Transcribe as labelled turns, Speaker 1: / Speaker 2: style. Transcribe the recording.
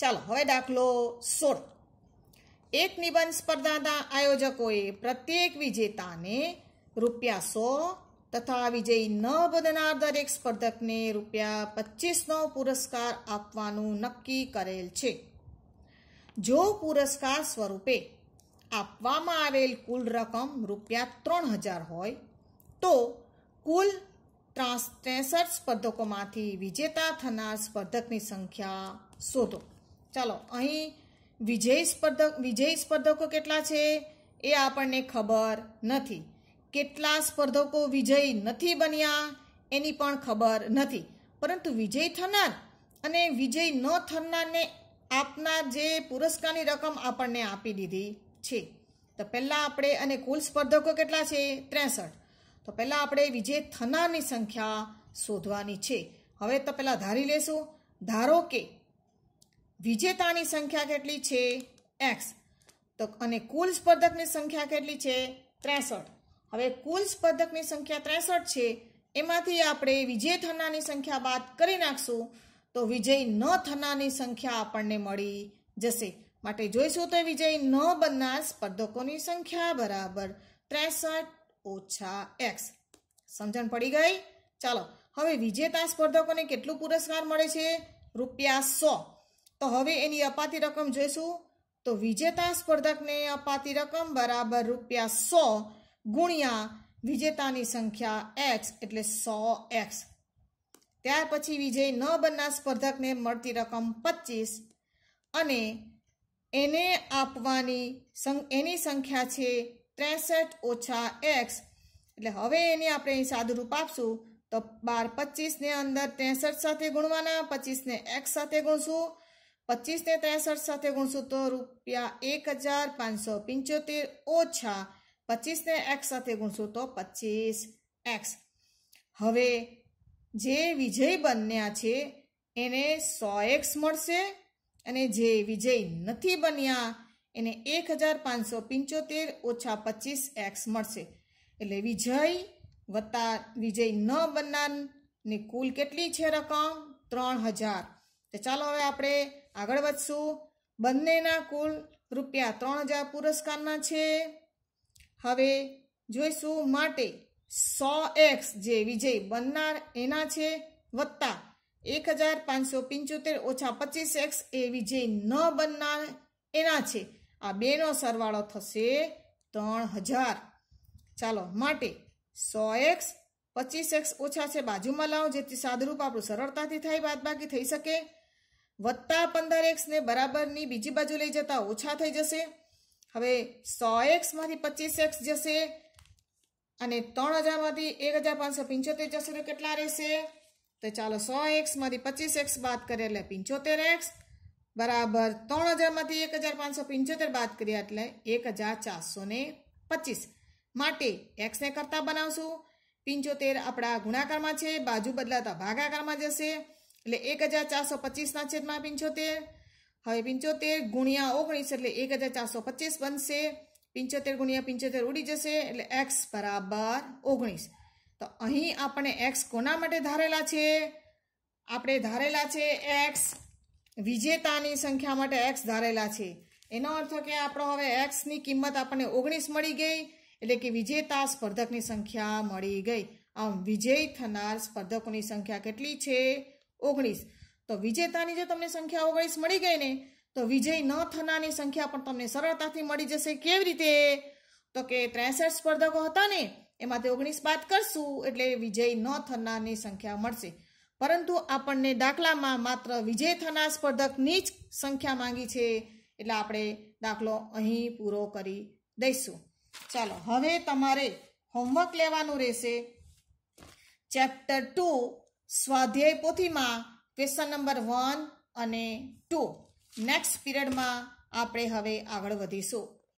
Speaker 1: ચાલો હવે દાખલો સોળ એક નિબંધ સ્પર્ધાના આયોજકોએ પ્રત્યેક વિજેતાને રૂપિયા સો તથા વિજયી ન બનનાર દરેક સ્પર્ધકને રૂપિયા પચીસનો પુરસ્કાર આપવાનું નક્કી કરેલ છે જો પુરસ્કાર સ્વરૂપે આપવામાં આવેલ કુલ રકમ રૂપિયા ત્રણ હજાર હોય તો કુલ ત્રેસઠ સ્પર્ધકોમાંથી વિજેતા થનાર સ્પર્ધકની સંખ્યા શોધો ચાલો અહીં વિજય સ્પર્ધક વિજય સ્પર્ધકો કેટલા છે એ આપણને ખબર નથી કેટલા સ્પર્ધકો વિજય નથી બન્યા એની પણ ખબર નથી પરંતુ વિજય થનાર અને વિજય ન થનારને આપનાર જે પુરસ્કારની રકમ આપણને આપી દીધી છે તો પહેલાં આપણે અને કુલ સ્પર્ધકો કેટલા છે ત્રેસઠ તો પહેલાં આપણે વિજય થનારની સંખ્યા શોધવાની છે હવે તો પહેલાં ધારી લેશું ધારો કે વિજેતાની સંખ્યા કેટલી છે એક્સ તો અને કુલ સ્પર્ધકની સંખ્યા કેટલી છે ત્રેસઠ હવે કુલ સ્પર્ધકની સંખ્યા ત્રેસઠ છે એમાંથી આપણે વિજય થનારની સંખ્યા બાદ કરી નાખશું તો વિજય ન થનારની સંખ્યા આપણને મળી જશે માટે જોઈશું તો વિજય ન બનનાર સ્પર્ધકોની સંખ્યા બરાબર ત્રેસઠ ઓછા એક્સ સમજણ પડી ગઈ ચાલો હવે વિજેતા સ્પર્ધકોને કેટલું પુરસ્કાર મળે છે રૂપિયા સો તો હવે એની અપાતી રકમ જોઈશું તો વિજેતા સ્પર્ધકને અપાતી રકમ બરાબર રૂપિયા સો ગુણ્યા વિજેતાની સંખ્યા એક્સ એટલે સો એક્સ ત્યાર પછી વિજય ન બનનાર સ્પર્ધકને મળતી રકમ પચીસ અને એને આપવાની એની સંખ્યા છે ત્રેસઠ ઓછા એક્સ એટલે હવે એને આપણે અહીં સાદુરૂપ આપશું તો બાર પચીસને અંદર ત્રેસઠ સાથે ગુણવાના પચીસને એક્સ સાથે ગુણશું પચીસને ત્રેસઠ સાથે ગુણશું તો રૂપિયા એક હજાર પાંચસો પંચોતેર ઓછા પચીસને એક્સ સાથે ગુણશો તો પચીસ એક્સ હવે જે વિજય બન્યા છે એને સો એક્સ મળશે અને જે વિજય નથી બન્યા એને એક હજાર પાંચસો પંચોતેર ઓછા પચીસ એક્સ મળશે એટલે વિજય વત્તા વિજય ન બનનારની કુલ કેટલી છે રકમ ત્રણ હજાર તો ચાલો હવે આપણે આગળ વધશું બંનેના કુલ રૂપિયા ત્રણ હજાર પુરસ્કારના છે હવે જોઈશું માટે સો એક્સ જે વિજય બનનાર એના છે વત્તા એક હજાર પાંચસો પંચોતેર ઓછા પચીસ એક્સ એ વિજય ન બનનાર એના છે આ બેનો સરવાળો થશે ત્રણ હજાર ચાલો માટે સો એક્સ પચીસ એક્સ ઓછા છે બાજુમાં લાવો જેથી સાદુરૂપ આપણું સરળતાથી થાય બાદબાકી થઈ શકે વત્તા પંદર એક્સને બરાબરની બીજી બાજુ લઈ જતા ઓછા થઈ જશે હવે સો એક્સમાંથી પચીસ એક્સ જશે અને ત્રણ હજારમાંથી એક હજાર પાંચસો પંચોતેર જશે તો કેટલા રહેશે તો ચાલો સો એક્સમાંથી પચીસ એક્સ બાદ કરીએ એટલે પંચોતેર એક્સ બરાબર ત્રણ હજારમાંથી એક હજાર પાંચસો પંચોતેર બાદ કરીએ એટલે એક હજાર ચારસો પચીસ માટે એક્સને કરતાં બનાવશું પંચોતેર આપણા ગુણાકારમાં છે બાજુ બદલાતા ભાગાકારમાં જશે એટલે એક હજાર ચારસો પચીસના છેદમાં પંચોતેર હવે પંચોતેર ગુણ્યા ઓગણીસ એટલે એક હજાર ચારસો પચીસ બનશે પંચોતેર ગુણ્યા પંચોતેર ઉડી જશે એટલે એક્સ બરાબર ઓગણીસ તો અહીં આપણે એક્સ કોના માટે ધારેલા છે આપણે ધારેલા છે એક્સ વિજેતાની સંખ્યા માટે એક્સ ધારેલા છે એનો અર્થ કે આપણો હવે એક્સની કિંમત આપણને ઓગણીસ મળી ગઈ એટલે કે વિજેતા સ્પર્ધકની સંખ્યા મળી ગઈ આમ વિજય થનાર સ્પર્ધકોની સંખ્યા કેટલી છે ઓગણીસ તો વિજેતાની જે તમને સંખ્યા ઓગણીસ મળી ગઈ ને તો વિજય ન થનારની સંખ્યા પણ તમને સરળતાથી મળી જશે કેવી રીતે તો કે ત્રેસઠ સ્પર્ધકો હતા ને એમાંથી ઓગણીસ બાદ કરશું એટલે વિજય ન થનારની સંખ્યા મળશે પરંતુ આપણને દાખલામાં માત્ર વિજય થનાર સ્પર્ધકની જ સંખ્યા માંગી છે એટલે આપણે દાખલો અહીં પૂરો કરી દઈશું ચાલો હવે તમારે હોમવર્ક લેવાનું રહેશે ચેપ્ટર ટુ સ્વાધ્યાય પોથીમાં ક્વેશ્ચન નંબર વન અને ટુ નેક્સ્ટ પીરિયડમાં આપણે હવે આગળ વધીશું